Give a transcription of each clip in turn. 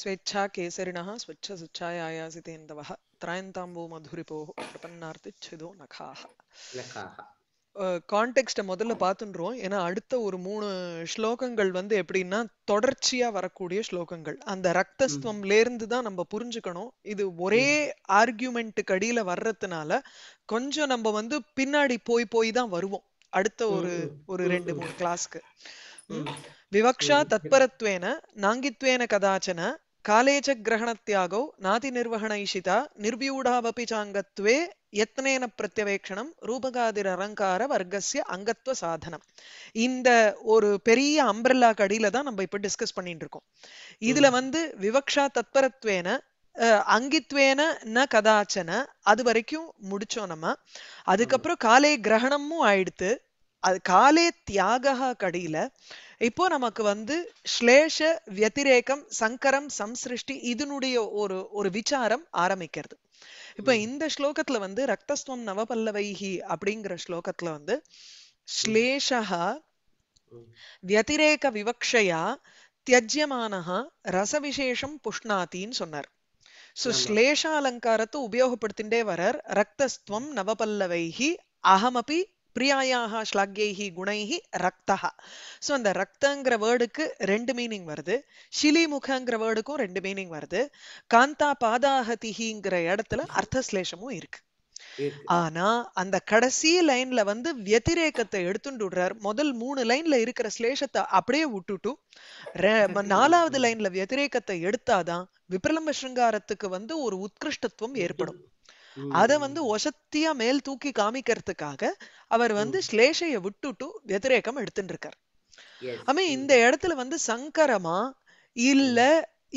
ஆயாசி केसरिणः स्वच्छसिच्छायायासितेन्दवः त्रायन्ताम्बो பிரபன்னார்த்தி சிதோ नखाः கான்டெக்ஸ்ட முதல்ல பாத்துன்றோம் ஏன்னா அடுத்த ஒரு மூணு ஸ்லோகங்கள் வந்து எப்படின்னா தொடர்ச்சியா வரக்கூடிய ஸ்லோகங்கள் அந்த ரத்தஸ்துவம்லேருந்து தான் நம்ம புரிஞ்சுக்கணும் இது ஒரே ஆர்கியூமெண்ட் அடியில வர்றதுனால கொஞ்சம் நம்ம வந்து பின்னாடி போய் போய் தான் வருவோம் அடுத்த ஒரு ஒரு ரெண்டு மூணு கிளாஸ்க்கு விவக்ஷா தத்பரத்வேன நாங்கித்வேன கதாச்சன काले च ग्रहणत्यागौ नातिनिर्वहणैषिता निर्व्यूढावपि चाङ्गत्वे யத்னேன பிரத்யவேக்ஷணம் ரூபகாதிர அலங்கார வர்க்கசிய அங்கத்துவ சாதனம் இந்த ஒரு பெரிய அம்பிரல்லா கடியில தான் நம்ம இப்ப டிஸ்கஸ் பண்ணிட்டு இருக்கோம் இதுல வந்து விவக்ஷா தத்பரத்வேன அங்கித்வேன ந கதாச்சன அது வரைக்கும் முடிச்சோம் நம்ம அதுக்கப்புறம் காலை கிரகணமும் ஆயிடுத்து அது காலே தியாகா கடியில இப்போ நமக்கு வந்து ஸ்லேஷ வத்திரேகம் சங்கரம் சம்சிருஷ்டி இதனுடைய ஒரு ஒரு விசாரம் ஆரம்பிக்கிறது இப்ப இந்த ஸ்லோகத்துல வந்து ரக்தஸ்வம் நவபல்லவைஹி அப்படிங்கிற ஸ்லோகத்துல வந்து ஸ்லேஷா வத்திரேக விவக்ஷையா தியஜ்யமானஹா ரசவிசேஷம் புஷ்ணாத்தின்னு சொன்னார் ஸோ ஸ்லேஷாலங்காரத்தை உபயோகப்படுத்திண்டே வரார் ரக்தஸ்துவம் நவபல்லவைஹி அகமபி பிரியாயாக ஸ்லக்கேஹி குணைஹி ரக்தஹா ஸோ அந்த ரக்தங்கிற வேர்டுக்கு ரெண்டு மீனிங் வருது ஷிலிமுகங்கிற வேர்டுக்கும் ரெண்டு மீனிங் வருது காந்தா பாதாகதிஹிங்கிற இடத்துல அர்த்தஸ்லேஷமும் இருக்கு ஆனா அந்த கடைசி லைன்ல வந்து வத்திரேகத்தை எடுத்துட்டு விடுறார் முதல் மூணு லைன்ல இருக்கிற ஸ்லேஷத்தை அப்படியே விட்டுட்டு நாலாவது லைன்ல வத்திரேகத்தை எடுத்தாதான் விப்ரலம்ப சிருங்காரத்துக்கு வந்து ஒரு உத்கிருஷ்டத்துவம் ஏற்படும் அத வந்து ஒசத்தியா மேல் தூக்கி காமிக்கிறதுக்காக அவர் வந்து ஸ்லேஷைய விட்டுட்டு வத்திரேகம் எடுத்துட்டு இருக்கார் இந்த இடத்துல வந்து சங்கரமா இல்ல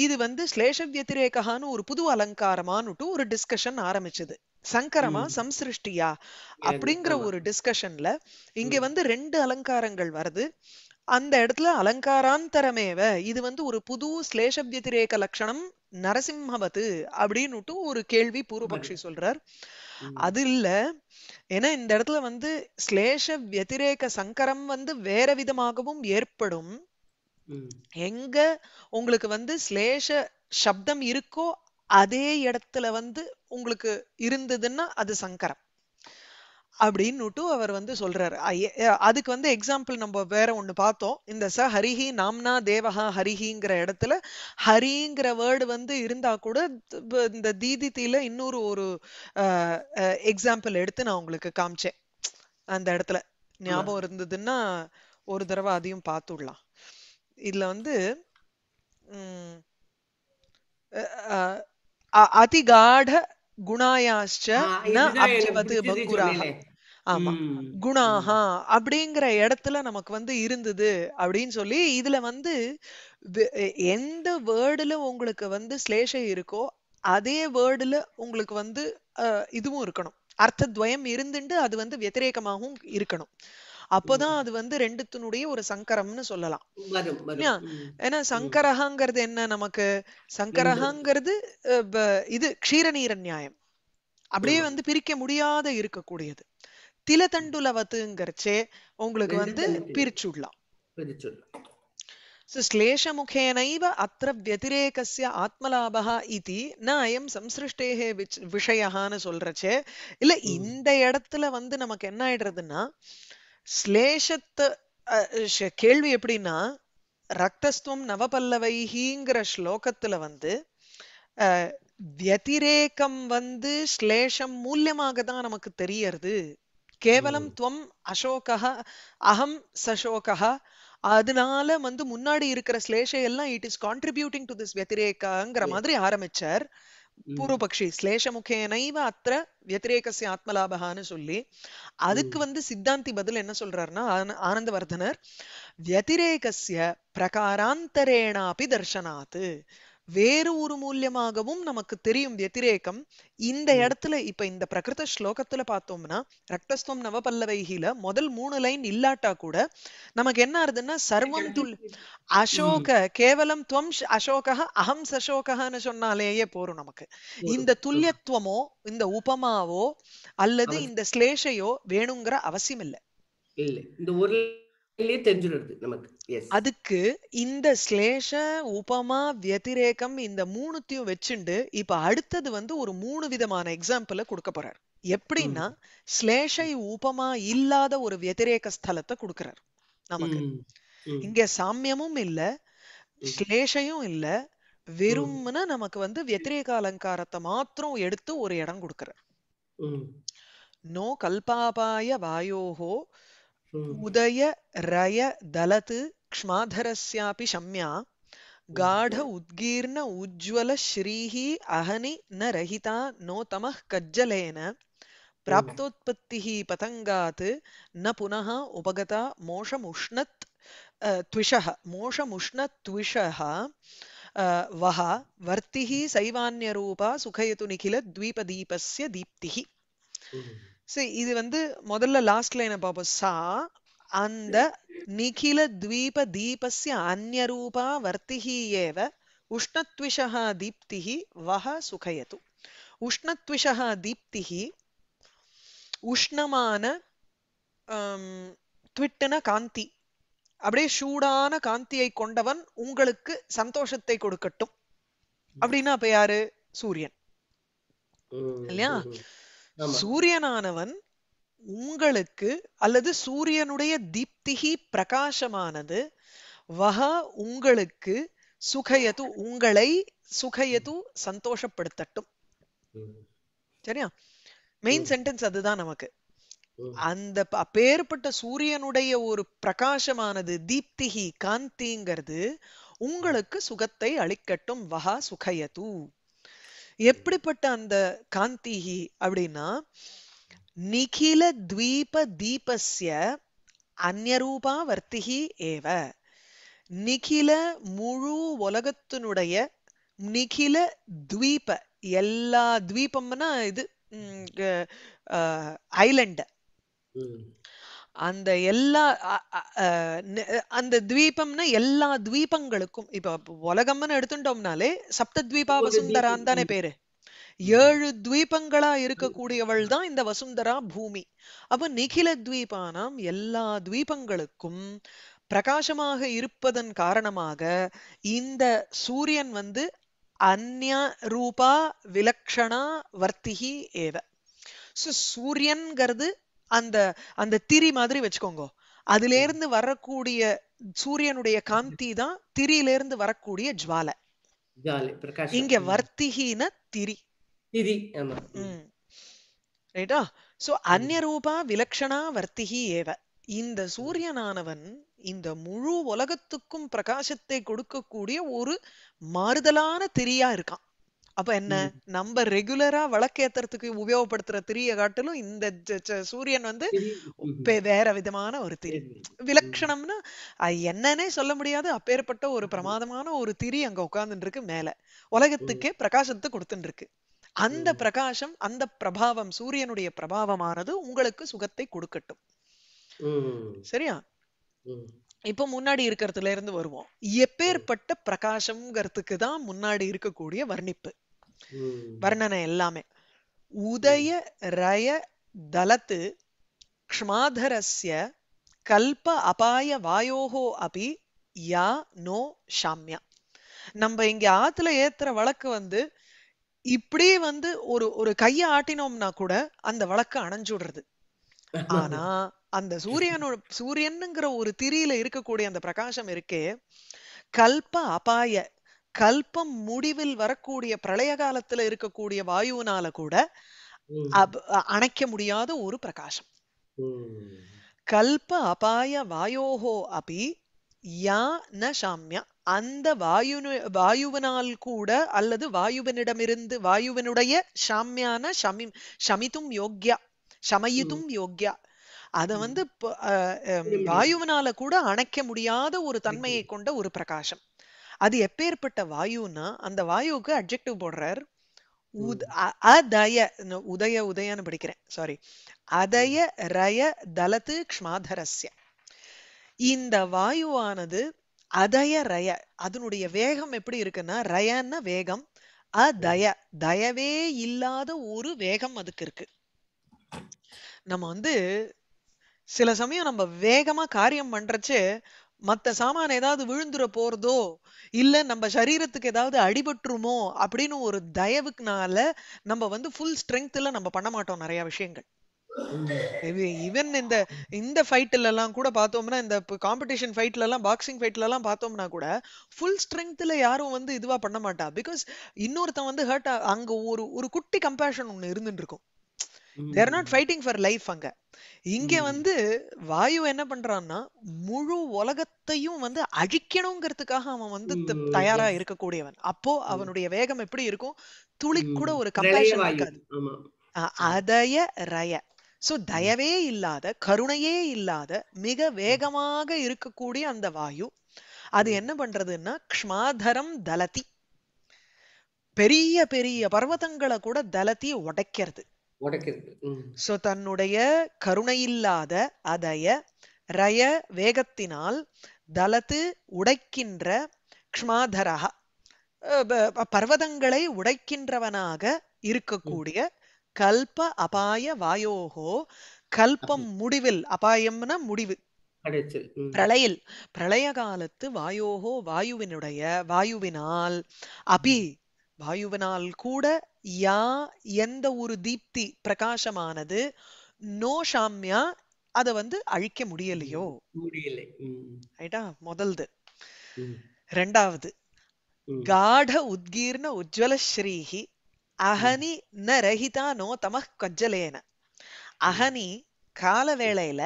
இது வந்து ஸ்லேஷ வத்திரேகான்னு ஒரு புது அலங்காரமானுட்டு ஒரு டிஸ்கஷன் ஆரம்பிச்சது சங்கரமா சம்சிருஷ்டியா அப்படிங்கிற ஒரு டிஸ்கஷன்ல இங்க வந்து ரெண்டு அலங்காரங்கள் வருது அந்த இடத்துல அலங்காராந்தரமேவ இது வந்து ஒரு புது ஸ்லேஷ வியதிரேக லட்சணம் நரசிம்மவது அப்படின்னுட்டு ஒரு கேள்வி பூர்வபக்ஷி சொல்றார் அது இல்ல ஏன்னா இந்த இடத்துல வந்து ஸ்லேஷ வத்திரேக சங்கரம் வந்து வேற விதமாகவும் ஏற்படும் எங்க உங்களுக்கு வந்து ஸ்லேஷ சப்தம் இருக்கோ அதே இடத்துல வந்து உங்களுக்கு இருந்ததுன்னா அது சங்கரம் அப்படின்னுட்டு அவர் வந்து சொல்றாரு அதுக்கு வந்து எக்ஸாம்பிள் நம்ம வேற ஒண்ணு பார்த்தோம் இந்த ச ஹரிஹி நாம்னா தேவஹா ஹரிஹிங்கிற இடத்துல ஹரிங்கிற வேர்டு வந்து இருந்தா கூட இந்த தீதித்தில இன்னொரு ஒரு எக்ஸாம்பிள் எடுத்து நான் உங்களுக்கு காமிச்சேன் அந்த இடத்துல ஞாபகம் இருந்ததுன்னா ஒரு தடவை அதையும் பார்த்துடலாம் இதுல வந்து அதிகாட குணாயாஷ்ட ஆமா குணாஹா அப்படிங்கிற இடத்துல நமக்கு வந்து இருந்தது அப்படின்னு சொல்லி இதுல வந்து எந்த வேர்டுல உங்களுக்கு வந்து ஸ்லேஷை இருக்கோ அதே வேர்டுல உங்களுக்கு வந்து இதுவும் இருக்கணும் அர்த்தத்வயம் இருந்துட்டு அது வந்து வத்திரேகமாகவும் இருக்கணும் அப்போதான் அது வந்து ரெண்டுத்தினுடைய ஒரு சங்கரம்னு சொல்லலாம் ஏன்னா சங்கரகாங்கிறது என்ன நமக்கு சங்கரகாங்கிறது இது க்ஷீரநீர நியாயம் அப்படியே வந்து பிரிக்க முடியாத இருக்கக்கூடியது திலதண்டுலவத்துங்கிறச்சே உங்களுக்கு வந்து பிரிச்சுடலாம் ஸ்லேஷ श्लेषमुखेनैव अत्र व्यतिरेकस्य आत्मलाभः इति न अयं சம்சிருஷ்டேகே விஷயஹான்னு சொல்றச்சே இல்ல இந்த இடத்துல வந்து நமக்கு என்ன ஆயிடுறதுன்னா ஸ்லேஷத்தை கேள்வி எப்படின்னா ரக்தஸ்துவம் நவபல்லவைகிங்கிற ஸ்லோகத்துல வந்து வத்திரேக்கம் வந்து ஸ்லேஷம் மூலியமாக தான் நமக்கு தெரியறது கேவலம் துவம் அசோக அகம் சசோகா அதனால வந்து முன்னாடி இருக்கிற ஸ்லேஷையெல்லாம் it is contributing to this வெத்திரேக்காங்கிற மாதிரி ஆரம்பிச்சார் பூர்வபக்ஷி முகேனைவ அத்த வத்திரேகசிய ஆத்மலாபகான்னு சொல்லி அதுக்கு வந்து சித்தாந்தி பதில் என்ன சொல்றாருன்னா ஆனந்தவர்தனர் வியதிரேகசிய பிரகாராந்தரேனாபி தர்ஷனாத் வேறு ஒரு மூலியமாகவும் நமக்கு தெரியும் வத்திரேக்கம் இந்த இடத்துல இப்ப இந்த பிரகிருத ஸ்லோகத்துல பார்த்தோம்னா ரக்தஸ்வம் நவபல்லவைகில முதல் மூணு லைன் இல்லாட்டா கூட நமக்கு என்ன ஆறுதுன்னா சர்வம் துல் அசோக கேவலம் துவம் அசோக அகம் சசோகன்னு சொன்னாலேயே போறோம் நமக்கு இந்த துல்லியத்துவமோ இந்த உபமாவோ அல்லது இந்த ஸ்லேஷையோ வேணுங்கிற அவசியம் இல்லை இந்த ஒரு அதுக்கு இந்த ஸ்லேஷ உபமா வத்திரேகம் இந்த மூணுத்தையும் வச்சுண்டு இப்ப அடுத்தது வந்து ஒரு மூணு விதமான எக்ஸாம்பிள கொடுக்க போறார் எப்படின்னா ஸ்லேஷை உபமா இல்லாத ஒரு வத்திரேக ஸ்தலத்தை கொடுக்கிறார் நமக்கு இங்க சாமியமும் இல்ல ஸ்லேஷையும் இல்ல வெறும்னு நமக்கு வந்து வத்திரேக அலங்காரத்தை மாத்திரம் எடுத்து ஒரு இடம் கொடுக்கிறார் நோ கல்பாபாய வாயோகோ Hmm. उदय रय दलत क्ष्माधरस्यापि शम्या गाढ hmm. उद्गीर्ण श्री अहनि न रहिता नो तम कज्जलेन hmm. प्राप्तोत्पत्ति पतङ्गात् न पुनः उपगता मोष मोषमुष्णत् त्विषः मोषमुष्णत्विषः वः वर्तिः सैवान्यरूपा सुखयतु निखिलद्वीपदीपस्य दीप्तिः சரி இது வந்து முதல்ல லாஸ்ட் லைனை பார்ப்போம் சா அந்த நிகில துவீப தீபஸ்ய அந்நரூபா வர்த்திஹி ஏவ உஷ்ணத்விஷா தீப்திஹி வஹ சுகயது உஷ்ணத்விஷா தீப்திஹி உஷ்ணமான ட்விட்டன காந்தி அப்படியே சூடான காந்தியை கொண்டவன் உங்களுக்கு சந்தோஷத்தை கொடுக்கட்டும் அப்படின்னா அப்ப யாரு சூரியன் இல்லையா சூரியனானவன் உங்களுக்கு அல்லது சூரியனுடைய தீப்திகி பிரகாசமானது வக உங்களுக்கு சுகயது உங்களை சுகயது சந்தோஷப்படுத்தட்டும் சரியா மெயின் சென்டென்ஸ் அதுதான் நமக்கு அந்த அப்பேற்பட்ட சூரியனுடைய ஒரு பிரகாசமானது தீப்திகி காந்திங்கிறது உங்களுக்கு சுகத்தை அளிக்கட்டும் வஹா சுகயது எப்படிப்பட்ட அந்த காந்திஹி அப்படின்னா நிகில துவீப தீபஸ்ய அந்நரூபா வர்த்திகி ஏவ நிகில முழு உலகத்தினுடைய நிகில துவீப எல்லா துவீபம்னா இது ஐலண்ட் அந்த எல்லா அந்த துவீபம்னா எல்லா துவீபங்களுக்கும் இப்ப உலகம்னு எடுத்துட்டோம்னாலே சப்த துவீபா வசுந்தரான் தானே பேரு ஏழு துவீபங்களா இருக்கக்கூடியவள் தான் இந்த வசுந்தரா பூமி அப்ப நிகில துவீபானாம் எல்லா துவீபங்களுக்கும் பிரகாசமாக இருப்பதன் காரணமாக இந்த சூரியன் வந்து அந்யா ரூபா விலக்ஷணா வர்த்திகி ஏவ சூரியன்கிறது அந்த அந்த திரி மாதிரி வச்சுக்கோங்க அதுல இருந்து வரக்கூடிய சூரியனுடைய காந்தி தான் திரியில இருந்து வரக்கூடிய ஜுவால இங்க வர்த்திகின திரி திரி ரைட்டா சோ அந்நரூபா விலக்ஷணா வர்த்திகி ஏவ இந்த சூரியனானவன் இந்த முழு உலகத்துக்கும் பிரகாசத்தை கொடுக்கக்கூடிய ஒரு மாறுதலான திரியா இருக்கான் அப்ப என்ன நம்ம ரெகுலரா வழக்கேத்துறதுக்கு உபயோகப்படுத்துற திரிய காட்டிலும் இந்த சூரியன் வந்து வேற விதமான ஒரு திரி விலட்சணம்னா என்னன்னே சொல்ல முடியாது அப்பேற்பட்ட ஒரு பிரமாதமான ஒரு திரி அங்க உட்கார்ந்துட்டு இருக்கு மேல உலகத்துக்கே பிரகாசத்தை கொடுத்துட்டு இருக்கு அந்த பிரகாசம் அந்த பிரபாவம் சூரியனுடைய பிரபாவமானது உங்களுக்கு சுகத்தை கொடுக்கட்டும் சரியா இப்ப முன்னாடி இருக்கிறதுல இருந்து வருவோம் எப்பேற்பட்ட பிரகாசம்ங்கிறதுக்கு தான் முன்னாடி இருக்கக்கூடிய வர்ணிப்பு வர்ணனை எல்லாமே உதய ரய தலத்து க்ஷ்மாதரஸ்ய கல்ப அபாய வாயோகோ அபி யா நோ ஷாம்யா நம்ம இங்க ஆத்துல ஏத்துற வழக்கு வந்து இப்படி வந்து ஒரு ஒரு கைய ஆட்டினோம்னா கூட அந்த வழக்கு அணைஞ்சுடுறது ஆனா அந்த சூரியனோ சூரியனுங்கிற ஒரு திரியில இருக்கக்கூடிய அந்த பிரகாசம் இருக்கே கல்ப அபாய கல்பம் முடிவில் வரக்கூடிய பிரளய காலத்துல இருக்கக்கூடிய வாயுனால கூட அணைக்க முடியாத ஒரு பிரகாசம் கல்ப அபாய வாயோஹோ அபி யா ந சாமியா அந்த வாயு வாயுவனால் கூட அல்லது வாயுவனிடமிருந்து வாயுவனுடைய சாமியான சமி சமிதும் யோக்யா சமயிதும் யோக்யா அத வந்து வாயுவனால கூட அணைக்க முடியாத ஒரு தன்மையை கொண்ட ஒரு பிரகாசம் அது எப்பேற்பட்ட வாயுன்னா அந்த வாயுவுக்கு அப்ஜெக்டிவ் போடுறார் அதய உதய உதயன்னு படிக்கிறேன் சாரி அதய ரய தலத்து க்ஷ்மாதரஸ்ய இந்த வாயுவானது அதய ரய அதனுடைய வேகம் எப்படி இருக்குன்னா ரயன்னா வேகம் அதய தயவே இல்லாத ஒரு வேகம் அதுக்கு இருக்கு நம்ம வந்து சில சமயம் நம்ம வேகமா காரியம் பண்றச்சு மத்த சாமான ஏதாவது விழுந்துற போறதோ இல்ல நம்ம சரீரத்துக்கு ஏதாவது அடிபட்டுருமோ அப்படின்னு ஒரு தயவுக்குனால நம்ம வந்து ஃபுல் ஸ்ட்ரென்த்ல நம்ம பண்ண மாட்டோம் நிறைய விஷயங்கள் ஈவன் இந்த இந்த ஃபைட்ல எல்லாம் கூட பார்த்தோம்னா இந்த காம்படிஷன் ஃபைட்ல எல்லாம் பாக்ஸிங் ஃபைட்ல எல்லாம் பார்த்தோம்னா கூட ஃபுல் ஸ்ட்ரென்த்ல யாரும் வந்து இதுவா பண்ண மாட்டா பிகாஸ் இன்னொருத்தன் வந்து ஹர்ட் அங்க ஒரு ஒரு குட்டி கம்பேஷன் ஒன்னு இருந்துட்டு இருக்கும் they're not fighting for life அங்க இங்க வந்து வாயு என்ன பண்றான்னா முழு உலகத்தையும் வந்து அழிக்கணுங்கிறதுக்காக அவன் வந்து தயாரா இருக்கக்கூடியவன் அப்போ அவனுடைய வேகம் எப்படி இருக்கும் துளி கூட ஒரு கம்பேஷன் இருக்காது அதய ரய சோ தயவே இல்லாத கருணையே இல்லாத மிக வேகமாக இருக்கக்கூடிய அந்த வாயு அது என்ன பண்றதுன்னா க்ஷ்மாதரம் தலதி பெரிய பெரிய பர்வதங்களை கூட தலத்தி உடைக்கிறது சோ தன்னுடைய கருணையில்லாத அதய ரய வேகத்தினால் தலத்து உடைக்கின்ற க்ஷ்மாதரஹா பர்வதங்களை உடைக்கின்றவனாக இருக்கக்கூடிய கல்ப அபாய வாயோகோ கல்பம் முடிவில் அபாயம்னா முடிவு பிரளையில் பிரளய காலத்து வாயோகோ வாயுவினுடைய வாயுவினால் அபி வாயுவினால் கூட யா எந்த ஒரு தீப்தி பிரகாசமானது நோ ஷாம்யா வந்து அழிக்க முடியலையோ ரைட்டா முதல்து ரெண்டாவது காட உத்கீர்ண உஜ்வல ஸ்ரீஹி அகனி ந ரஹிதா நோ தம கஜ்ஜலேன அகனி கால வேளையில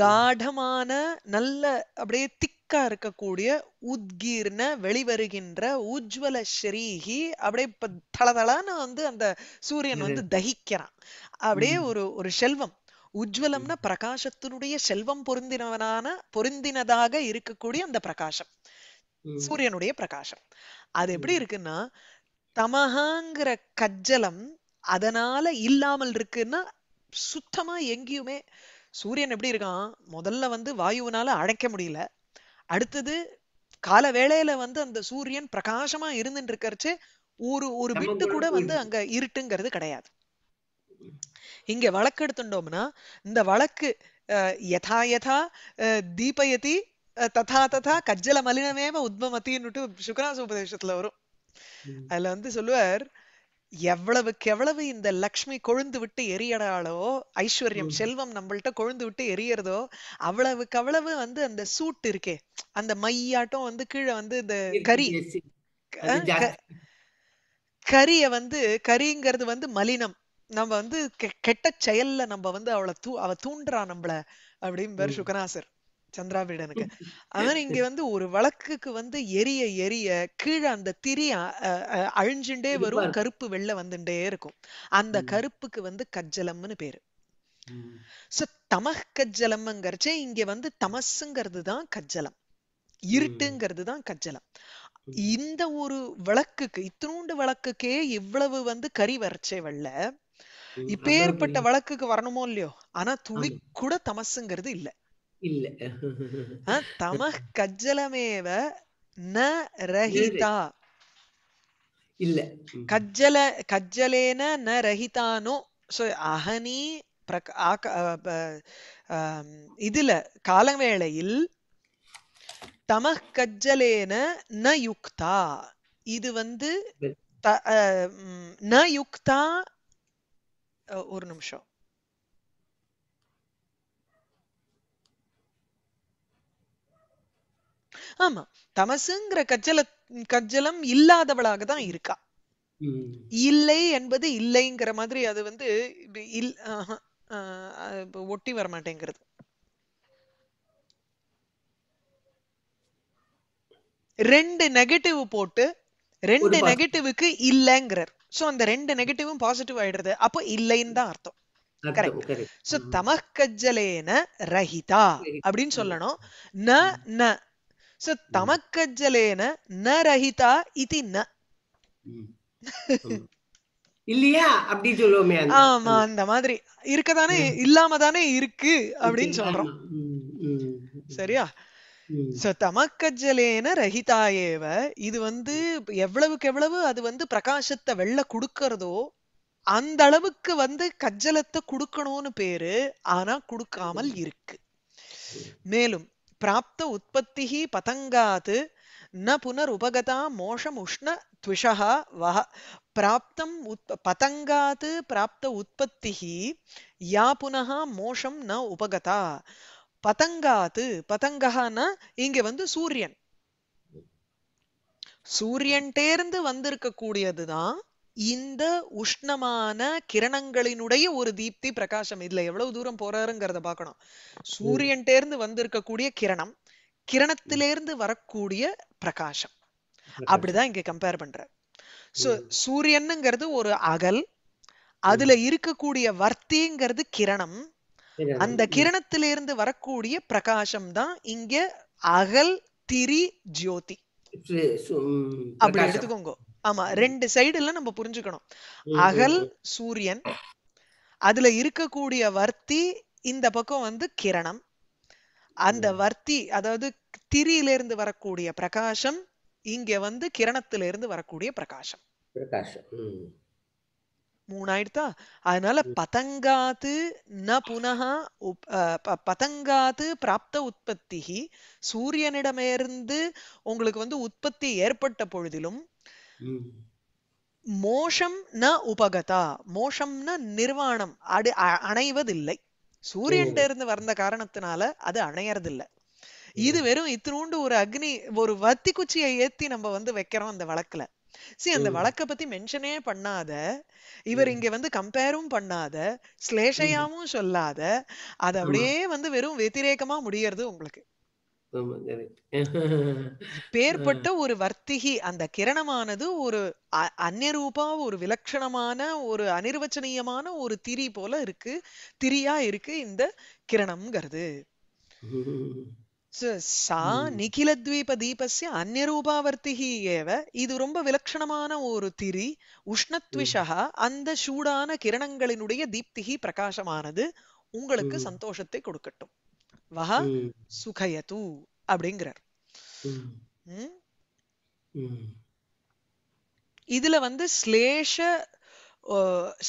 காடமான நல்ல அப்படியே திக் திக்கா இருக்கக்கூடிய உத்கீர்ன வெளிவருகின்ற உஜ்வல ஸ்ரீஹி அப்படியே தளதளான்னு வந்து அந்த சூரியன் வந்து தகிக்கிறான் அப்படியே ஒரு ஒரு செல்வம் உஜ்வலம்னா பிரகாசத்தினுடைய செல்வம் பொருந்தினவனான பொருந்தினதாக இருக்கக்கூடிய அந்த பிரகாசம் சூரியனுடைய பிரகாசம் அது எப்படி இருக்குன்னா தமகாங்கிற கஜ்ஜலம் அதனால இல்லாமல் இருக்குன்னா சுத்தமா எங்கேயுமே சூரியன் எப்படி இருக்கான் முதல்ல வந்து வாயுவினால அழைக்க முடியல அடுத்தது கால வேளையில வந்து அந்த சூரியன் பிரகாசமா இருந்துட்டு இருக்கிறச்சு ஒரு ஒரு விட்டு கூட வந்து அங்க இருட்டுங்கிறது கிடையாது இங்க வழக்கு எடுத்துட்டோம்னா இந்த வழக்கு யதா யதா தீபயதி ததா ததா கஜ்ஜல மலினமேவ உத்மமத்தின்னுட்டு சுக்கராச உபதேசத்துல வரும் அதுல வந்து சொல்லுவார் எவ்வளவுக்கு எவ்வளவு இந்த லக்ஷ்மி கொழுந்து விட்டு எரியடாலோ ஐஸ்வர்யம் செல்வம் நம்மள்ட்ட கொழுந்து விட்டு எரியறதோ அவ்வளவுக்கு அவ்வளவு வந்து அந்த சூட் இருக்கே அந்த மையாட்டம் வந்து கீழே வந்து இந்த கறி கரிய வந்து கறிங்கிறது வந்து மலினம் நம்ம வந்து கெட்ட செயல்ல நம்ம வந்து அவளை தூ அவ தூண்டுறா நம்மள அப்படின்னு பேர் சுகனாசர் சந்திரா வீடனுக்கு அதனால இங்க வந்து ஒரு வழக்குக்கு வந்து எரிய எரிய கீழே அந்த திரி அழிஞ்சுட்டே வரும் கருப்பு வெள்ளை வந்துட்டே இருக்கும் அந்த கருப்புக்கு வந்து கஜ்ஜலம்னு பேரு சோ தமஹ் கஜ்ஜலம்ங்கிறச்சே இங்க வந்து தமசுங்கிறது தான் கஜ்ஜலம் இருட்டுங்கிறது தான் கஜ்ஜலம் இந்த ஒரு வழக்குக்கு இத்தினூண்டு வழக்குக்கே இவ்வளவு வந்து கறி வரச்சே வெள்ள இப்பேற்பட்ட வழக்குக்கு வரணுமோ இல்லையோ ஆனா துளி கூட தமசுங்கிறது இல்லை இல்ல தமஹ் கஜ்ஜலமேவ ந ரஹிதா இல்ல கஜ்ஜல கஜ்ஜலேன ந ரஹிதானோ சோ அகனி இதுல காலவேளையில் தமஹ் கஜ்ஜலேன ந யுக்தா இது வந்து ந யுக்தா ஒரு நிமிஷம் ஆமா தமசுங்கிற கஜ்ஜல கஜலம் இல்லாதவளாக தான் இருக்கா இல்லை என்பது இல்லைங்கிற மாதிரி அது வந்து இல் ஒட்டி வர மாட்டேங்கிறது ரெண்டு நெகட்டிவ் போட்டு ரெண்டு நெகட்டிவுக்கு இல்லைங்கிறார் சோ அந்த ரெண்டு நெகட்டிவும் பாசிட்டிவ் ஆயிடுறது அப்போ இல்லைன்னு தான் அர்த்தம் கரெக்ட் சோ தமக்கஜலேன ரஹிதா அப்படின்னு சொல்லணும் ந ந சோ தமக்கஜலேன ந இது ந இல்லையா அப்படி சொல்லுவோமே ஆமா அந்த மாதிரி இருக்கதானே இல்லாம தானே இருக்கு அப்படின்னு சொல்றோம் சரியா சோ தமக்கஜலேன ரஹிதாயேவ இது வந்து எவ்வளவுக்கு எவ்வளவு அது வந்து பிரகாசத்தை வெள்ள குடுக்கறதோ அந்த அளவுக்கு வந்து கஜ்ஜலத்தை கொடுக்கணும்னு பேரு ஆனா குடுக்காமல் இருக்கு மேலும் பிராப்த உற்பத்தி பதங்காத் ந புனருபகதா உஷ்ண த்விஷா வஹ பிராப்தம் உத் பதங்காத் பிராப்த உற்பத்தி யா புனः மோஷம் ந உபகதா பதங்காத்து பதங்கஹானா இங்க வந்து சூரியன் சூரியன்டேர்ந்து வந்திருக்கக்கூடியதுதான் இந்த உஷ்ணமான கிரணங்களினுடைய ஒரு தீப்தி பிரகாசம் இதுல எவ்வளவு தூரம் போறாருங்கிறத பாக்கணும் சூரியன் டேர்ந்து வந்திருக்கக்கூடிய கிரணம் கிரணத்திலேருந்து வரக்கூடிய பிரகாசம் அப்படிதான் இங்க கம்பேர் பண்ற சோ சூரியனுங்கிறது ஒரு அகல் அதுல இருக்கக்கூடிய வர்த்திங்கிறது கிரணம் அந்த கிரணத்திலிருந்து வரக்கூடிய பிரகாசம் தான் இங்க அகல் திரி ஜோதி அப்படி எடுத்துக்கோங்க ஆமா ரெண்டு சைடுல நம்ம புரிஞ்சுக்கணும் அகல் சூரியன் அதுல இருக்கக்கூடிய வர்த்தி இந்த பக்கம் வந்து கிரணம் அந்த வர்த்தி அதாவது திரியில இருந்து வரக்கூடிய பிரகாசம் இங்க வந்து கிரணத்திலிருந்து வரக்கூடிய பிரகாசம் மூணாயிடுதா அதனால பதங்காத்து ந புனகா பதங்காத்து பிராப்த உற்பத்தி சூரியனிடமிருந்து உங்களுக்கு வந்து உற்பத்தி ஏற்பட்ட பொழுதிலும் மோஷம் ந உபகதா மோஷம்னா நிர்வாணம் அடு அணைவதில்லை சூரியன் இருந்து வந்த காரணத்தினால அது அணையறதில்லை இது வெறும் இத்தினூண்டு ஒரு அக்னி ஒரு வத்தி குச்சியை ஏத்தி நம்ம வந்து வைக்கிறோம் அந்த வழக்குல சி அந்த வழக்க பத்தி மென்ஷனே பண்ணாத இவர் இங்க வந்து கம்பேரும் பண்ணாத ஸ்லேஷையாவும் சொல்லாத அது அப்படியே வந்து வெறும் வெத்திரேகமா முடியறது உங்களுக்கு பேர்பட்ட ஒரு வர்த்திகி அந்த கிரணமானது ஒரு அந்நரூபா ஒரு விலட்சணமான ஒரு அனிர்வச்சனீயமான ஒரு திரி போல இருக்கு திரியா இருக்கு இந்த கிரணம்ங்கிறது சா நிகிலத்வீப தீபசிய அந்நரூபாவர்த்திகி ஏவ இது ரொம்ப விலட்சணமான ஒரு திரி உஷ்ணத்விஷா அந்த சூடான கிரணங்களினுடைய தீப்திகி பிரகாசமானது உங்களுக்கு சந்தோஷத்தை கொடுக்கட்டும் வஹ சுகயது அப்படிங்கிறார் இதுல வந்து ஸ்லேஷ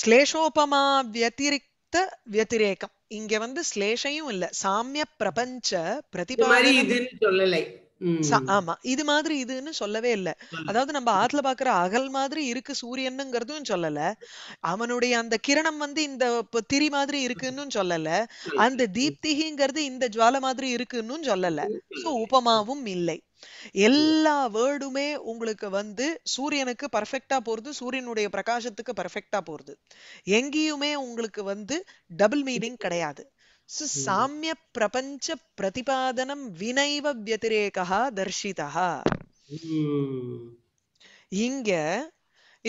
ஸ்லேஷோபமா வத்திரிக்த வத்திரேகம் இங்க வந்து ஸ்லேஷையும் இல்ல சாமிய பிரபஞ்ச பிரதிபாதி சொல்லலை ஆமா இது மாதிரி இதுன்னு சொல்லவே இல்ல அதாவது நம்ம ஆத்துல பாக்குற அகல் மாதிரி இருக்கு சூரியனுங்கிறதும் சொல்லல அவனுடைய அந்த கிரணம் வந்து இந்த திரி மாதிரி இருக்குன்னு சொல்லல அந்த தீப்திகிங்கிறது இந்த ஜுவால மாதிரி இருக்குன்னு சொல்லல சோ உபமாவும் இல்லை எல்லா வேர்டுமே உங்களுக்கு வந்து சூரியனுக்கு பர்ஃபெக்டா போறது சூரியனுடைய பிரகாசத்துக்கு பர்ஃபெக்டா போறது எங்கேயுமே உங்களுக்கு வந்து டபுள் மீனிங் கிடையாது சாமிய பிரதிபாதனம் வினைவ व्यतिरेकः தர்ஷிதா இங்க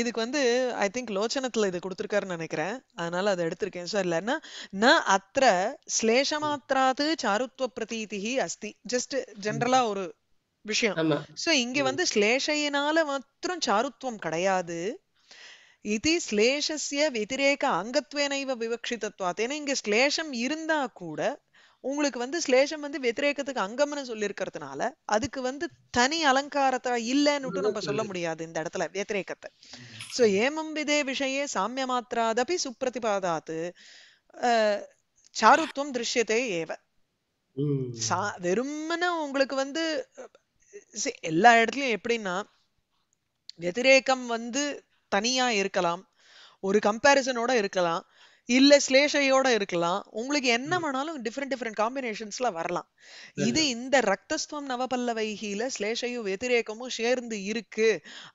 இதுக்கு வந்து ஐ திங்க் லோச்சனத்துல இது கொடுத்துருக்காருன்னு நினைக்கிறேன் அதனால அதை எடுத்திருக்கேன் சார் இல்லைன்னா ந அத்த மாத்திராது சாருத்வ பிரதீதி அஸ்தி ஜஸ்ட் ஜென்ரலா ஒரு விஷயம் சோ இங்க வந்து ஸ்லேஷையினால மாத்திரம் சாருத்துவம் கிடையாது இது ஸ்லேஷஸ்ய வெதிரேக அங்கத்வேனைவ விவக்ஷிதத்வா ஏன்னா இங்கே ஸ்லேஷம் இருந்தா கூட உங்களுக்கு வந்து ஸ்லேஷம் வந்து வெத்திரேக்கத்துக்கு அங்கம்னு சொல்லியிருக்கிறதுனால அதுக்கு வந்து தனி அலங்காரத்தை இல்லைன்னுட்டு நம்ம சொல்ல முடியாது இந்த இடத்துல வெத்திரேக்கத்தை ஸோ விதே விஷயே சாமிய மாத்திராதபி சுப்பிரதிபாதாத்து சாருத்துவம் திருஷ்யத்தை ஏவ சா வெறுமன உங்களுக்கு வந்து எல்லா இடத்துலயும் எப்படின்னா வெத்திரேக்கம் வந்து தனியா இருக்கலாம் ஒரு கம்பேரிசனோட இருக்கலாம் இல்ல ஸ்லேஷையோட இருக்கலாம் உங்களுக்கு என்ன வேணாலும் டிஃப்ரெண்ட் டிஃப்ரெண்ட் காம்பினேஷன்ஸ்ல வரலாம் இது இந்த ரத்தஸ்துவம் நவபல்லவைகில ஸ்லேஷையும் வெத்திரேக்கமும் சேர்ந்து இருக்கு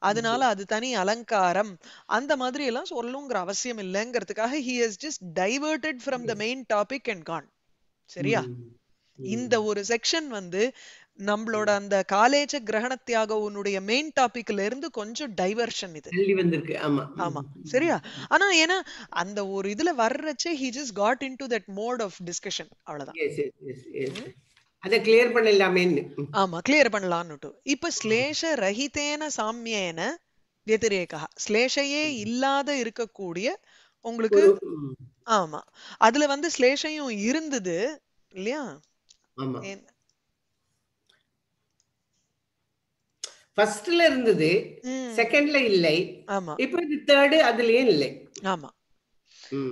அதனால அது தனி அலங்காரம் அந்த மாதிரி எல்லாம் சொல்லுங்கிற அவசியம் இல்லைங்கிறதுக்காக he has just diverted from the main topic and கான் சரியா இந்த ஒரு செக்ஷன் வந்து நம்மளோட அந்த காலேஜ் கிரகண உன்னுடைய மெயின் டாபிக்ல இருந்து கொஞ்சம் டைவர்ஷன் இது ஆமா சரியா ஆனா ஏன்னா அந்த ஒரு இதுல வர்றச்சே he just got into that mode of discussion அவ்வளவுதான் அத கிளியர் பண்ணலாமேன்னு ஆமா கிளியர் பண்ணலாம்னுட்டு இப்ப ஸ்லேஷ ரஹிதேன சாமியேன வெதிரேகா ஸ்லேஷையே இல்லாத இருக்கக்கூடிய உங்களுக்கு ஆமா அதுல வந்து ஸ்லேஷையும் இருந்தது இல்லையா ஃபர்ஸ்ட்ல இருந்தது செகண்ட்ல இல்லை ஆமா இப்போ இது தேர்டு அதுலயே இல்லை ஆமா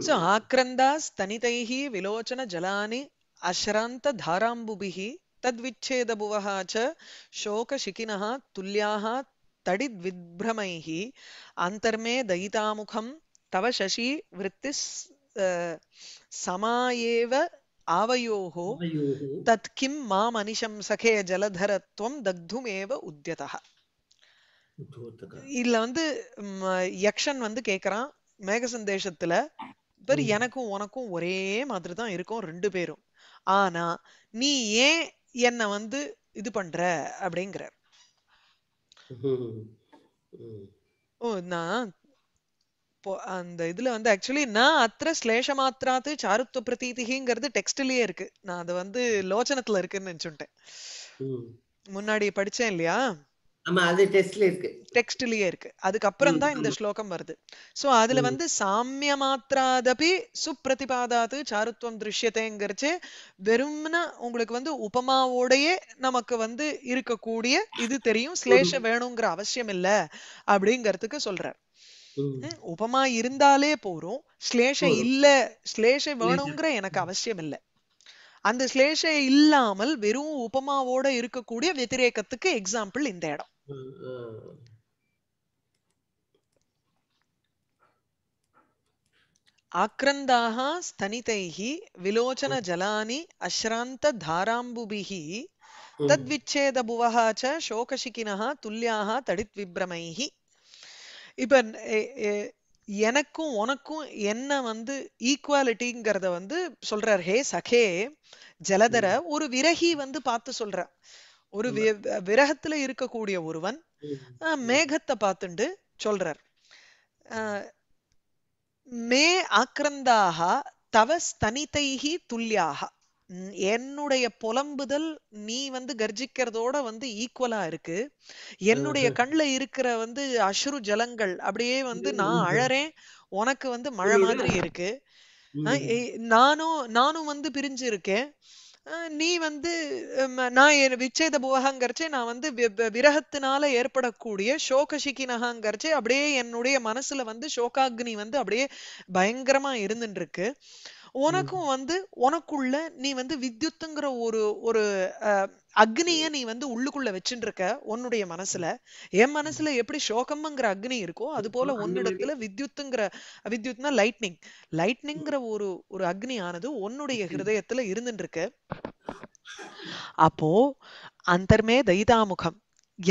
சோ ஆக்ரந்தா ஸ்தனிதைஹி விலோச்சன ஜலானி அஸ்ராந்த தாராம்புபிஹி தத்விச்சேத தத்விச்சேதபுவஹ ச சிகினஹ துல்யாஹ தடித் விப்ரமைஹி அந்தர்மே தயிதாமுகம் தவ சசி விருத்தி சமாயேவ आवयोः तत् किं माम् अनिशंसखे जलधरत्वं दग्धुमेव उद्यतः இதுல வந்து யக்ஷன் வந்து கேக்குறான் மேக சந்தேஷத்துல பேர் எனக்கும் உனக்கும் ஒரே மாதிரி தான் இருக்கும் ரெண்டு பேரும் ஆனா நீ ஏன் என்ன வந்து இது பண்ற அப்படிங்கிறார் ஓ நான் அந்த இதுல வந்து ஆக்சுவலி நான் அத்திர ஸ்லேஷமாத்திராத்து சாருத்துவ பிரதீதிங்கிறது டெக்ஸ்ட்லயே இருக்கு நான் அது வந்து லோச்சனத்துல இருக்குன்னு நினைச்சுட்டேன் முன்னாடி படிச்சேன் இல்லையா டெக்ஸ்ட்லயே இருக்கு அதுக்கப்புறம் தான் இந்த ஸ்லோகம் வருது சோ அதுல வந்து சாமிய மாத்திராதபி சுப்பிரதிபாதாத்து சாருத்துவம் திருஷ்யத்தைங்கிறச்சு வெறும்னா உங்களுக்கு வந்து உபமாவோடயே நமக்கு வந்து இருக்கக்கூடிய இது தெரியும் ஸ்லேஷ வேணுங்கிற அவசியம் இல்ல அப்படிங்கறதுக்கு சொல்றார் உபமா இருந்தாலே போறோம் ஸ்லேஷம் இல்ல ஸ்லேஷம் வேணுங்கிற எனக்கு அவசியம் இல்லை அந்த ஸ்லேஷ இல்லாமல் வெறும் உபமாவோட இருக்கக்கூடிய வெத்திரேக்கத்துக்கு எக்ஸாம்பிள் இந்த இடம் ஆக்ரந்தாக ஸ்தனிதைः விலோச்சன ஜலானி அஸ்ராந்த தத்விச்சேத தத்விச்சேதபுவஹ ச சோகசிகினः தடித் தடித்விப்ரமைः இப்ப எனக்கும் உனக்கும் என்ன வந்து ஈக்குவாலிட்டிங்கிறத வந்து சொல்றார் ஹே சகே ஜலதர ஒரு விரகி வந்து பார்த்து சொல்ற ஒரு விரகத்துல இருக்கக்கூடிய ஒருவன் மேகத்தை பார்த்துண்டு சொல்றார் மே ஆக்கிரந்தாக தவ ஸ்தனிதைகி துல்லியாக என்னுடைய புலம்புதல் நீ வந்து கர்ஜிக்கிறதோட வந்து ஈக்குவலா இருக்கு என்னுடைய கண்ணுல இருக்கிற வந்து அஸ்ரு ஜலங்கள் அப்படியே வந்து நான் அழறேன் உனக்கு வந்து மழை மாதிரி இருக்கு நானும் நானும் வந்து பிரிஞ்சு இருக்கேன் நீ வந்து நான் என் விச்சேத போகாங்கரிச்சே நான் வந்து விரகத்தினால ஏற்படக்கூடிய சோகசிக்கி நகாங்கரிச்சே அப்படியே என்னுடைய மனசுல வந்து சோகாக்னி வந்து அப்படியே பயங்கரமா இருந்துட்டு இருக்கு உனக்கும் வந்து உனக்குள்ள நீ வந்து வித்யுத்துங்கிற ஒரு ஒரு அக்னிய நீ வந்து உள்ளுக்குள்ள வச்சுருக்க உன்னுடைய மனசுல என் மனசுல எப்படி சோகம்ங்கிற அக்னி இருக்கோ அது போல உன்னிடத்துல வித்யுத்துங்கிற வித்யுத்னா லைட்னிங் லைட்னிங்கிற ஒரு ஒரு அக்னி ஆனது உன்னுடைய ஹிருதயத்துல இருக்கு அப்போ அந்தர்மே தைதாமுகம்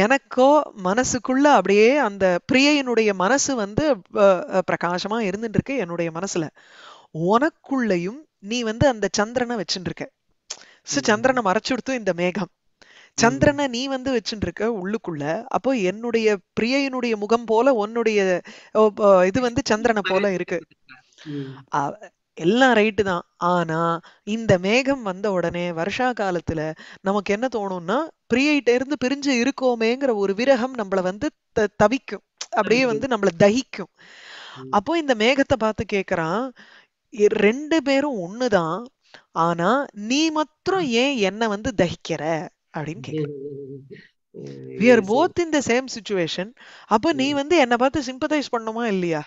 எனக்கோ மனசுக்குள்ள அப்படியே அந்த பிரியனுடைய மனசு வந்து பிரகாசமா இருந்துட்டு இருக்கு என்னுடைய மனசுல உனக்குள்ளையும் நீ வந்து அந்த சந்திரனை வச்சுருக்க இருக்க ஸோ சந்திரனை மறைச்சுடுத்து இந்த மேகம் சந்திரனை நீ வந்து வச்சுட்டு இருக்க உள்ளுக்குள்ள அப்போ என்னுடைய பிரியனுடைய முகம் போல உன்னுடைய இது வந்து சந்திரனை போல இருக்கு எல்லாம் ரைட்டு தான் ஆனா இந்த மேகம் வந்த உடனே வருஷா காலத்துல நமக்கு என்ன தோணும்னா பிரியிட்ட இருந்து பிரிஞ்சு இருக்கோமேங்கிற ஒரு விரகம் நம்மள வந்து தவிக்கும் அப்படியே வந்து நம்மள தகிக்கும் அப்போ இந்த மேகத்தை பார்த்து கேக்குறான் ரெண்டு பேரும் ஒண்ணுதான் ஆனா நீ மாத்திரம் ஏன் என்ன வந்து தகிக்கிற அப்படின்னு கேக்குற both in the same situation அப்ப நீ வந்து என்ன பார்த்து சிம்பதைஸ் பண்ணுமா இல்லையா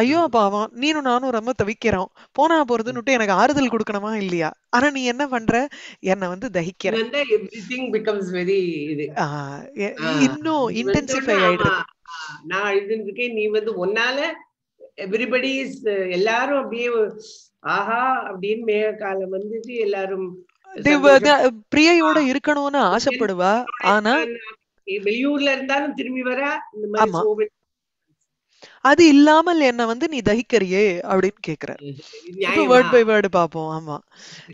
ஐயோ பாவம் நீனும் நானும் ரொம்ப தவிக்கிறோம் போனா போறதுன்னுட்டு எனக்கு ஆறுதல் கொடுக்கணுமா இல்லையா ஆனா நீ என்ன பண்ற என்ன வந்து தகிக்கிற இன்னும் இன்டென்சிஃபை ஆயிடுது நான் இருக்கேன் நீ வந்து ஒன்னால எவ்ரிபடி uh, எல்லாரும் அப்படியே ஆஹா அப்படின்னு மேக காலம் வந்துட்டு எல்லாரும் பிரியையோட இருக்கணும்னு ஆசைப்படுவா ஆனா வெளியூர்ல இருந்தாலும் திரும்பி வர இந்த மாதிரி அது இல்லாமல் என்ன வந்து நீ தகிக்கறியே அப்படின்னு கேக்குற வேர்ட் பை வேர்டு பாப்போம் ஆமா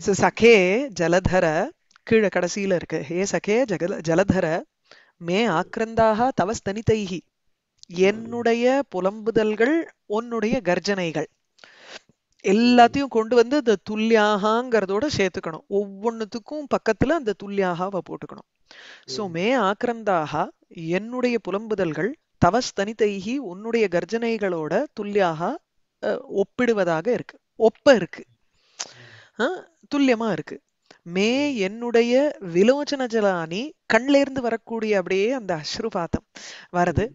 சோ சகே ஜலதர கீழே கடைசியில இருக்கு ஏ சகே ஜகல ஜலதர மே ஆக்ரந்தாக தவஸ்தனிதைஹி என்னுடைய புலம்புதல்கள் உன்னுடைய கர்ஜனைகள் எல்லாத்தையும் கொண்டு வந்து அந்த துல்லியாகாங்கிறதோட சேர்த்துக்கணும் ஒவ்வொன்றுத்துக்கும் பக்கத்துல அந்த துல்லியாகாவை போட்டுக்கணும் சோ மே ஆக்கிரந்தாகா என்னுடைய புலம்புதல்கள் தவஸ்தனிதைகி உன்னுடைய கர்ஜனைகளோட துல்லியாக ஒப்பிடுவதாக இருக்கு ஒப்ப இருக்கு துல்லியமா இருக்கு மே என்னுடைய விலோச்சன ஜலானி கண்ணிலிருந்து வரக்கூடிய அப்படியே அந்த அஸ்ருபாத்தம் வருது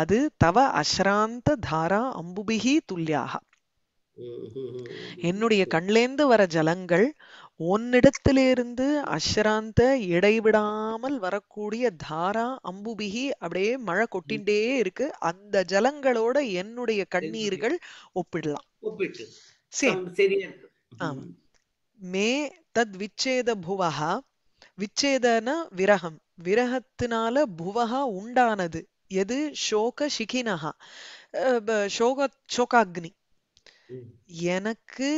அது தவ அஸ்ராந்த தாரா அம்புபிகி துல்லியாக என்னுடைய கண்லேந்து வர ஜலங்கள் ஒன்னிடத்திலிருந்து அஸ்ராந்த இடைவிடாமல் வரக்கூடிய தாரா அம்புபிகி அப்படியே மழை கொட்டிண்டே இருக்கு அந்த ஜலங்களோட என்னுடைய கண்ணீர்கள் ஒப்பிடலாம் சரி மே தத் விச்சேத புவகா விச்சேதன விரகம் விரகத்தினால புவகா உண்டானது எது சோக சிகினகா சோக சோகாக்னி எனக்கு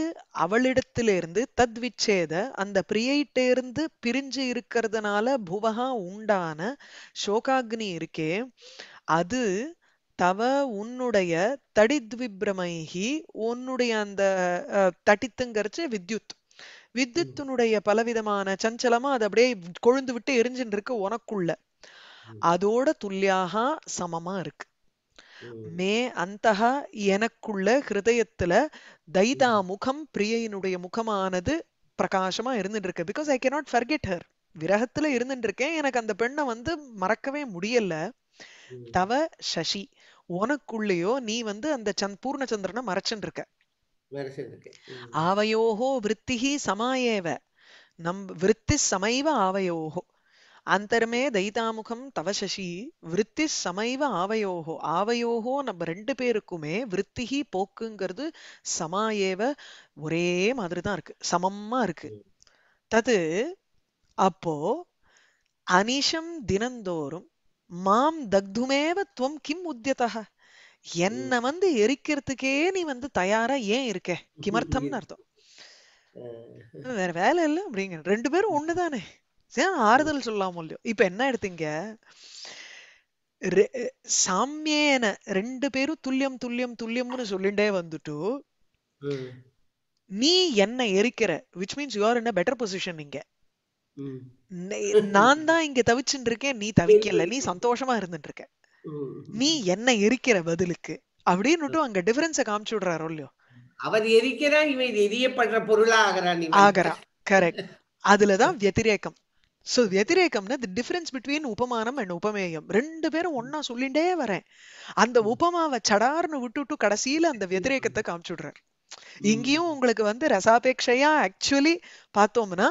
அவளிடத்திலிருந்து தத்விச்சேத அந்த இருந்து பிரிஞ்சு இருக்கிறதுனால புவகா உண்டான சோகாக்னி இருக்கே அது தவ உன்னுடைய தடித்விப்ரமைகி உன்னுடைய அந்த தடித்துங்கரிச்சு வித்யுத் வித்யுத்தினுடைய பலவிதமான சஞ்சலமா அது அப்படியே கொழுந்து விட்டு எரிஞ்சுட்டு இருக்கு உனக்குள்ள அதோட துல்லியாக சமமா இருக்கு மே அந்த எனக்குள்ள ஹிருதயத்துல தைதா முகம் பிரியனுடைய முகமானது பிரகாசமா இருந்துட்டு இருக்கு because I cannot forget her விரகத்துல இருந்துட்டு இருக்கேன் எனக்கு அந்த பெண்ணை வந்து மறக்கவே முடியல தவ சசி உனக்குள்ளேயோ நீ வந்து அந்த சந்த் சந்திரனை மறைச்சுட்டு இருக்க ஆவையோஹோ விற்த்திஹி சமாயேவ நம் விருத்தி சமைவ ஆவையோகோ அந்தரமே தைதாமுகம் தவ சசி விற்பி சமைவ ஆவையோகோ ஆவையோகோ நம்ம ரெண்டு பேருக்குமே விற்பிகி போக்குங்கிறது சமாயேவ ஒரே மாதிரி தான் இருக்கு சமமா இருக்கு தது அப்போ அனிஷம் தினந்தோறும் மாம் தக்துமேவ துவம் கிம் உத்தியதா என்ன வந்து எரிக்கிறதுக்கே நீ வந்து தயாரா ஏன் இருக்க கிமர்த்தம்னு அர்த்தம் வேற வேலை இல்லை அப்படிங்க ரெண்டு பேரும் ஒண்ணுதானே ஏன் ஆறுதல் சொல்லாம இல்லையோ இப்ப என்ன எடுத்தீங்க சாமியேன ரெண்டு பேரும் துல்லியம் துல்லியம் துல்லியம்னு சொல்லிண்டே வந்துட்டு நீ என்ன எரிக்கிற which means you are in better position இங்க நான் தான் இங்க தவிச்சுட்டு இருக்கேன் நீ தவிக்கல நீ சந்தோஷமா இருந்துட்டு இருக்க நீ என்ன எரிக்கிற பதிலுக்கு அப்படின்னு அங்க டிஃபரன்ஸ காமிச்சு விடுறாரோ இல்லையோ அவர் எரிக்கிறா இவன் எரியப்படுற பொருளா ஆகிறான் ஆகிறான் கரெக்ட் அதுலதான் வத்திரேக்கம் ஸோ எதிரேக்கம்னா தி டிஃப்ரென்ஸ் பிட்வீன் உபமானம் அண்ட் உபமேயம் ரெண்டு பேரும் ஒன்னா சொல்லிட்டே வரேன் அந்த உபமாவை சடார்னு விட்டுட்டு கடைசியில அந்த வெதிரேக்கத்தை விடுறாரு இங்கேயும் உங்களுக்கு வந்து ரசாபேட்சையா ஆக்சுவலி பார்த்தோம்னா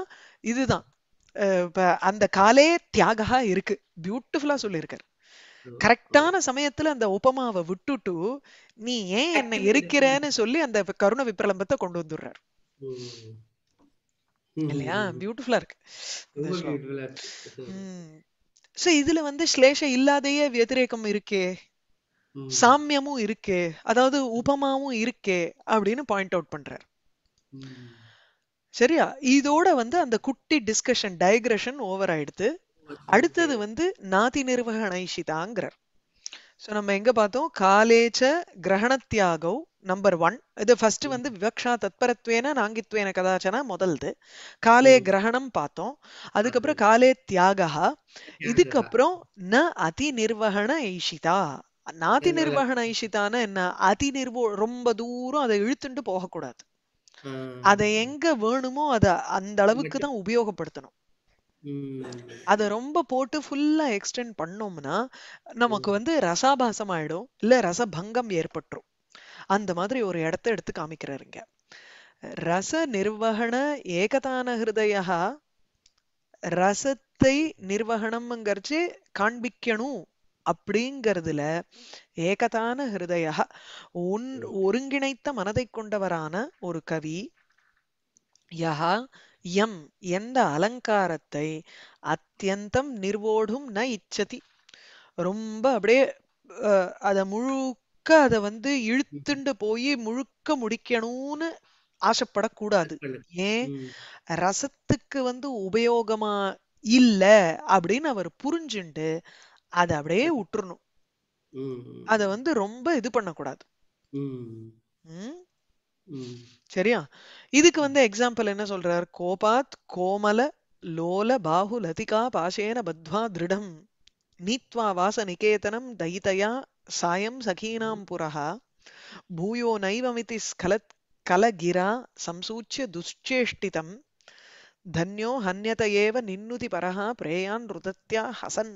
இதுதான் அந்த காலே தியாகா இருக்கு பியூட்டிஃபுல்லா சொல்லியிருக்காரு கரெக்டான சமயத்துல அந்த உபமாவை விட்டுட்டு நீ ஏன் என்ன எரிக்கிறேன்னு சொல்லி அந்த கருண விப்ரலம்பத்தை கொண்டு வந்துடுறாரு இல்லையா பியூட்டிஃபுல்லா இருக்கு சோ இதுல வந்து ஸ்லேஷ இல்லாதையே வியதிரேகம் இருக்கே சாமியமும் இருக்கே அதாவது உபமாவும் இருக்கே அப்படின்னு பாயிண்ட் அவுட் பண்றார் சரியா இதோட வந்து அந்த குட்டி டிஸ்கஷன் டைக்ரஷன் ஓவர் ஆயிடுது அடுத்தது வந்து நாதி நிர்வகணைஷிதாங்கிறார் சோ நம்ம எங்க பார்த்தோம் காலேச்ச கிரகணத்தியாகவ் நம்பர் ஒன் இது ஃபர்ஸ்ட் வந்து விவக்ஷா தத்பரத்வேன நாங்கித்வேன கதாச்சனா முதல்து காலே கிரகணம் பார்த்தோம் அதுக்கப்புறம் காலே தியாகா இதுக்கப்புறம் ந அதி நிர்வகண ஈஷிதா நாதி நிர்வகண ஈஷிதான என்ன அதி நிர்வோ ரொம்ப தூரம் அதை இழுத்துண்டு போகக்கூடாது அதை எங்க வேணுமோ அத அந்த அளவுக்கு தான் உபயோகப்படுத்தணும் அத ரொம்ப போட்டு ஃபுல்லா எக்ஸ்டெண்ட் பண்ணோம்னா நமக்கு வந்து ரசாபாசம் ஆயிடும் இல்ல ரசபங்கம் ஏற்பட்டுரும் அந்த மாதிரி ஒரு இடத்த எடுத்து காமிக்கிறாருங்க ரச நிர்வகண ஏகதான ஹிருதயா ரசத்தை நிர்வகணம்ங்கிறச்சு காண்பிக்கணும் அப்படிங்கிறதுல ஏகதான ஹிருதயா உன் ஒருங்கிணைத்த மனதை கொண்டவரான ஒரு கவி யஹா எம் எந்த அலங்காரத்தை அத்தியந்தம் நிர்வோடும் ந இச்சதி ரொம்ப அப்படியே அதை முழு முழுக்க அதை வந்து இழுத்துண்டு போய் முழுக்க முடிக்கணும்னு ஆசைப்படக்கூடாது ஏன் ரசத்துக்கு வந்து உபயோகமா இல்ல அப்படின்னு அவர் புரிஞ்சுண்டு அதை அப்படியே விட்டுறணும் அத வந்து ரொம்ப இது பண்ணக்கூடாது சரியா இதுக்கு வந்து எக்ஸாம்பிள் என்ன சொல்றார் கோபாத் கோமல லோல பாகுலதிகா பாஷேன பத்வா திருடம் நீத்வா வாச நிகேதனம் தைதயா सायं सखीनां पुरः भूयो नैवमिति स्खलत् कलगिरा संसूच्य दुश्चेष्टितं धन्यो हन्यत एव निन्नुति परः प्रेयान् रुदत्या हसन्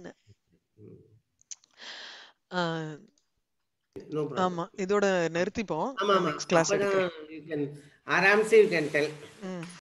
ஆமா இதோட நிறுத்திப்போம் நெக்ஸ்ட் கிளாஸ் எடுக்கிறேன் ஆராம்சே யூ கேன் டெல்